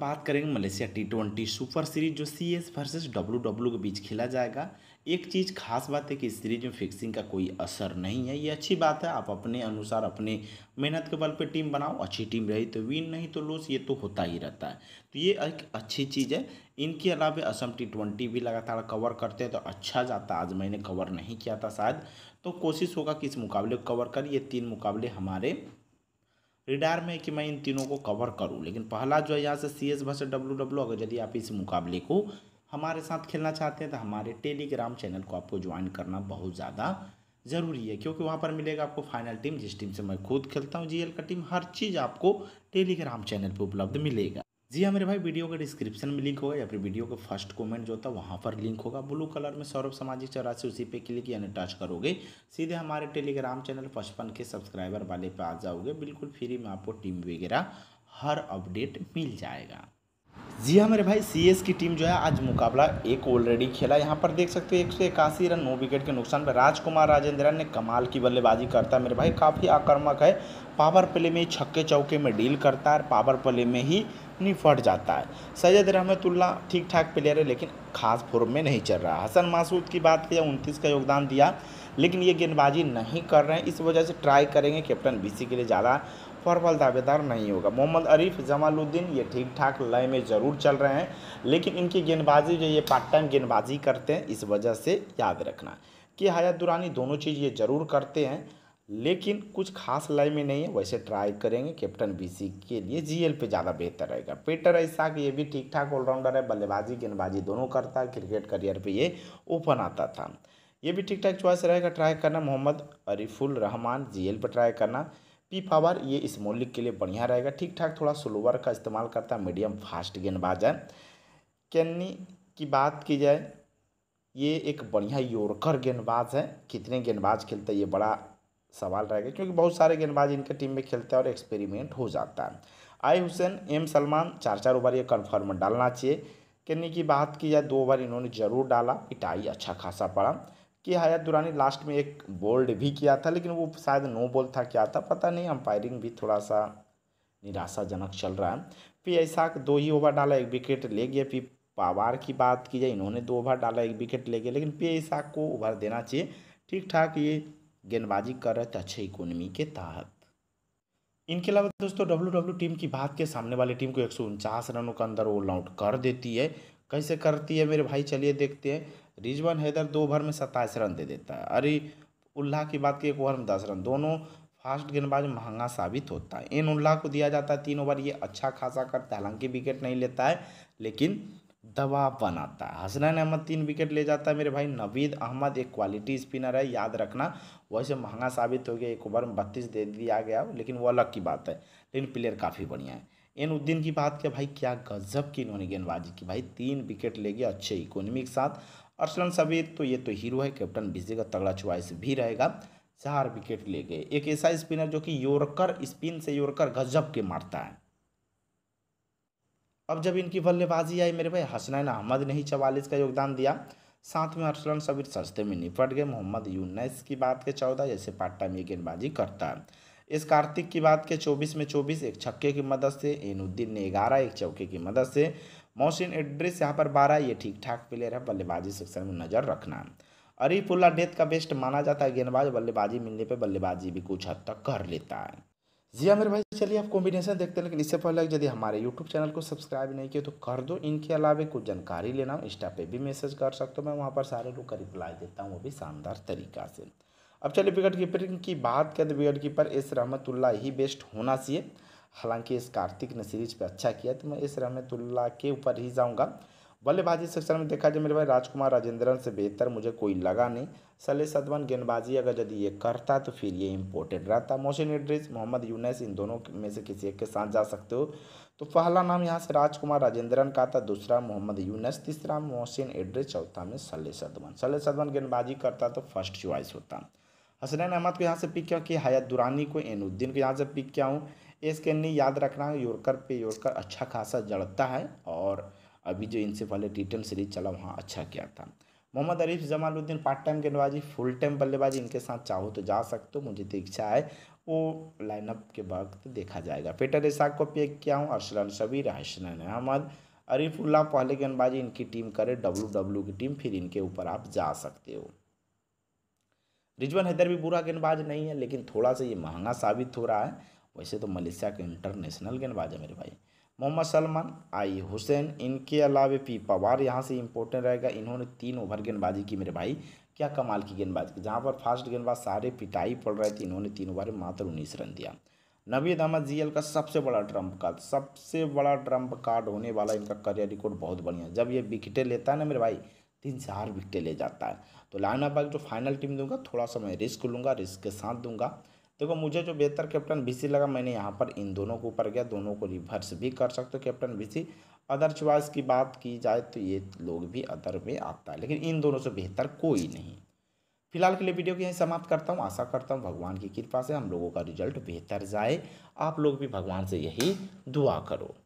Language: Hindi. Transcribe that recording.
बात करेंगे Malaysia T twenty super series जो C S versus W W के बीच खेला जाएगा एक चीज़ खास बात है कि इस सीरीज में फिक्सिंग का कोई असर नहीं है ये अच्छी बात है आप अपने अनुसार अपने मेहनत के बल पे टीम बनाओ अच्छी टीम रही तो विन नहीं तो लॉस ये तो होता ही रहता है तो ये एक अच्छी चीज़ है इनके अलावा असम टी ट्वेंटी भी लगातार कवर करते हैं तो अच्छा जाता आज मैंने कवर नहीं किया था शायद तो कोशिश होगा कि इस मुकाबले को कवर कर ये तीन मुकाबले हमारे रिडायर में कि मैं इन तीनों को कवर करूँ लेकिन पहला जो है यहाँ से C S versus W W अगर यदि आप इस मुकाबले को हमारे साथ खेलना चाहते हैं तो हमारे टेलीग्राम चैनल को आपको ज्वाइन करना बहुत ज़्यादा ज़रूरी है क्योंकि वहाँ पर मिलेगा आपको फाइनल टीम जिस टीम से मैं खुद खेलता हूँ जी का टीम हर चीज़ आपको टेलीग्राम चैनल पर उपलब्ध मिलेगा जी हाँ मेरे भाई वीडियो के डिस्क्रिप्शन में लिंक होगा या फिर वीडियो के फर्स्ट कमेंट जो होता है वहाँ पर लिंक होगा ब्लू कलर में सौरभ सामाजिक चौरासी उसी पे क्लिक यानी टच करोगे सीधे हमारे टेलीग्राम चैनल पचपन के सब्सक्राइबर वाले पे आ जाओगे बिल्कुल फ्री में आपको टीम वगैरह हर अपडेट मिल जाएगा जी हाँ मेरे भाई सी की टीम जो है आज मुकाबला एक ऑलरेडी खेला यहाँ पर देख सकते हो एक सौ इक्यासी रन नौ विकेट के नुकसान पर राजकुमार राजेंद्रन ने कमाल की बल्लेबाजी करता है मेरे भाई काफ़ी आक्रामक है पावर प्ले में छक्के चौके में डील करता है पावर प्ले में ही निपट जाता है सैयद रहमतुल्ला ठीक ठाक प्लेयर है लेकिन खास फॉर्म में नहीं चल रहा है हसन मासूद की बात किया उनतीस का योगदान दिया लेकिन ये गेंदबाजी नहीं कर रहे हैं इस वजह से ट्राई करेंगे कैप्टन बीसी के लिए ज़्यादा फॉरबल दावेदार नहीं होगा मोहम्मद अरीफ जमालुद्दीन ये ठीक ठाक लय में ज़रूर चल रहे हैं लेकिन इनकी गेंदबाजी जो ये पार्ट टाइम गेंदबाजी करते हैं इस वजह से याद रखना कि हयात दुरानी दोनों चीज़ ये ज़रूर करते हैं लेकिन कुछ खास लाई में नहीं है वैसे ट्राई करेंगे कैप्टन बीसी के लिए जीएल पे ज़्यादा बेहतर रहेगा पेटर ऐसा कि ये भी ठीक ठाक ऑलराउंडर है बल्लेबाजी गेंदबाजी दोनों करता है क्रिकेट करियर पे ये ओपन आता था ये भी ठीक ठाक चॉइस रहेगा ट्राई करना मोहम्मद अरीफुल रहमान जीएल पर ट्राई करना पी पावर ये इस मौलिक के लिए बढ़िया रहेगा ठीक ठाक थोड़ा स्लोवर का इस्तेमाल करता है मीडियम फास्ट गेंदबाज है कैन्नी की बात की जाए ये एक बढ़िया योरकर गेंदबाज है कितने गेंदबाज खेलते ये बड़ा सवाल रहेगा क्योंकि बहुत सारे गेंदबाज इनके टीम में खेलते हैं और एक्सपेरिमेंट हो जाता है आई हुसैन एम सलमान चार चार ओवर ये कन्फर्म डालना चाहिए कहने की बात की जाए दो ओवर इन्होंने जरूर डाला पिटाई अच्छा खासा पड़ा कि हयात दुरानी लास्ट में एक बोल्ड भी किया था लेकिन वो शायद नो बॉल था क्या था पता नहीं अंपायरिंग भी थोड़ा सा निराशाजनक चल रहा है पी ऐसा दो ही ओवर डाला एक विकेट ले गया फिर पावार की बात की जाए इन्होंने दो ओवर डाला एक विकेट ले गया लेकिन पी ऐसा को ओवर देना चाहिए ठीक ठाक ये गेंदबाजी कर रहे थे अच्छे इकोनमी के तहत इनके अलावा दोस्तों डब्ल्यू डब्ल्यू टीम की बात के सामने वाली टीम को एक रनों के अंदर ऑल आउट कर देती है कैसे करती है मेरे भाई चलिए देखते हैं रिजवान हैदर दो ओवर में सत्ताईस रन दे देता है अरे उल्लाह की बात की एक ओवर में दस रन दोनों फास्ट गेंदबाज महंगा साबित होता है इन उल्लाह को दिया जाता है तीन ओवर ये अच्छा खासा करता है हालांकि विकेट नहीं लेता है लेकिन दबाव बनाता है हसनैन अहमद तीन विकेट ले जाता है मेरे भाई नवीद अहमद एक क्वालिटी स्पिनर है याद रखना वैसे महंगा साबित हो गया एक ओवर में बत्तीस दे दिया गया लेकिन वो अलग की बात है लेकिन प्लेयर काफ़ी बढ़िया है एन उद्दीन की बात क्या भाई क्या गजब की इन्होंने गेंदबाजी की भाई तीन विकेट ले गया अच्छे इकोनॉमी के साथ अरसलन सबीर तो ये तो हीरो है कैप्टन का तगड़ा चॉइस भी रहेगा चार विकेट ले गए एक ऐसा स्पिनर जो कि योरकर स्पिन से योरकर गजब के मारता है अब जब इनकी बल्लेबाजी आई मेरे भाई हसनैन अहमद ने ही चवालीस का योगदान दिया साथ में अरसलन सबीर सस्ते में निपट गए मोहम्मद यूनैस की बात के चौदह जैसे पार्ट टाइम ये गेंदबाजी करता है इस कार्तिक की बात के चौबीस में चौबीस एक छक्के की मदद से एनुद्दीन ने ग्यारह एक चौके की मदद से मोहसिन एड्रिस यहाँ पर बारह ये ठीक ठाक प्लेयर है बल्लेबाजी सेक्शन में नज़र रखना अरीफुल्ला डेथ का बेस्ट माना जाता है गेंदबाज बल्लेबाजी मिलने पर बल्लेबाजी भी कुछ हद तक कर लेता है जी आमिर भाई चलिए आप कॉम्बिनेशन देखते हैं लेकिन इससे पहले यदि हमारे यूट्यूब चैनल को सब्सक्राइब नहीं किया तो कर दो इनके अलावा कुछ जानकारी लेना हो इंस्टा पे भी मैसेज कर सकते हो मैं वहाँ पर सारे लोग का रिप्लाई देता हूँ वो भी शानदार तरीका से अब चलिए विकेट कीपर की बात करें तो विकेट कीपर एस रहमतुल्ला ही बेस्ट होना चाहिए हालांकि इस कार्तिक ने सीरीज पर अच्छा किया तो मैं इस रहमतुल्ला के ऊपर ही जाऊँगा बल्लेबाजी सेक्शन में देखा जाए मेरे भाई राजकुमार राजेंद्रन से बेहतर मुझे कोई लगा नहीं सले सदवन गेंदबाजी अगर यदि ये करता तो फिर ये इम्पोर्टेंट रहता मोहसिन इड्रिस मोहम्मद यूनस इन दोनों में से किसी एक के साथ जा सकते हो तो पहला नाम यहाँ से राजकुमार राजेंद्रन का था दूसरा मोहम्मद यूनस तीसरा मोहसिन एड्रेस चौथा में सले सदवन सले सदवन गेंदबाजी करता तो फर्स्ट च्वाइस होता हसनैन अहमद को यहाँ से पिक किया कि हयात दुरानी को एनुद्दीन को यहाँ से पिक किया हूँ एस के याद रखना योरकर पे योरकर अच्छा खासा जड़ता है और अभी जो इनसे पहले टी टेन सीरीज चला वहाँ अच्छा किया था मोहम्मद अरीफ जमालुद्दीन पार्ट टाइम गेंदबाजी फुल टाइम बल्लेबाजी इनके साथ चाहो तो जा सकते हो मुझे तो इच्छा है वो लाइनअप के वक्त देखा जाएगा पेटर इसाक को पेक किया हूँ अरसलान शबीर हसन अहमद अरीफुल्ला पहले गेंदबाजी इनकी टीम करे डब्ल्यू डब्ल्यू e की टीम फिर इनके ऊपर आप जा सकते हो रिजवान हैदर भी बुरा गेंदबाज नहीं है लेकिन थोड़ा सा ये महंगा साबित हो रहा है वैसे तो मलेशिया का इंटरनेशनल गेंदबाज है मेरे भाई मोहम्मद सलमान आई हुसैन इनके अलावा पी पवार यहाँ से इम्पोर्टेंट रहेगा इन्होंने तीन ओवर गेंदबाजी की मेरे भाई क्या कमाल की गेंदबाजी की जहाँ पर फास्ट गेंदबाज सारे पिटाई पड़ रहे थे इन्होंने तीन ओवर में मात्र उन्नीस रन दिया नवीद अहमद जीएल का सबसे बड़ा ट्रम्प कार्ड सबसे बड़ा ट्रम्प कार्ड होने वाला इनका करियर रिकॉर्ड बहुत बढ़िया जब ये विकेटें लेता है ना मेरे भाई तीन चार विकेटें ले जाता है तो लाइन अप जो फाइनल टीम दूंगा थोड़ा सा मैं रिस्क लूँगा रिस्क के साथ दूंगा देखो मुझे जो बेहतर कैप्टन बीसी लगा मैंने यहाँ पर इन दोनों के ऊपर गया दोनों को रिवर्स भी कर सकते हो कैप्टन बीसी अदरवाइज की बात की जाए तो ये लोग भी अदर में आता है लेकिन इन दोनों से बेहतर कोई नहीं फिलहाल के लिए वीडियो को यहीं समाप्त करता हूँ आशा करता हूँ भगवान की कृपा से हम लोगों का रिजल्ट बेहतर जाए आप लोग भी भगवान से यही दुआ करो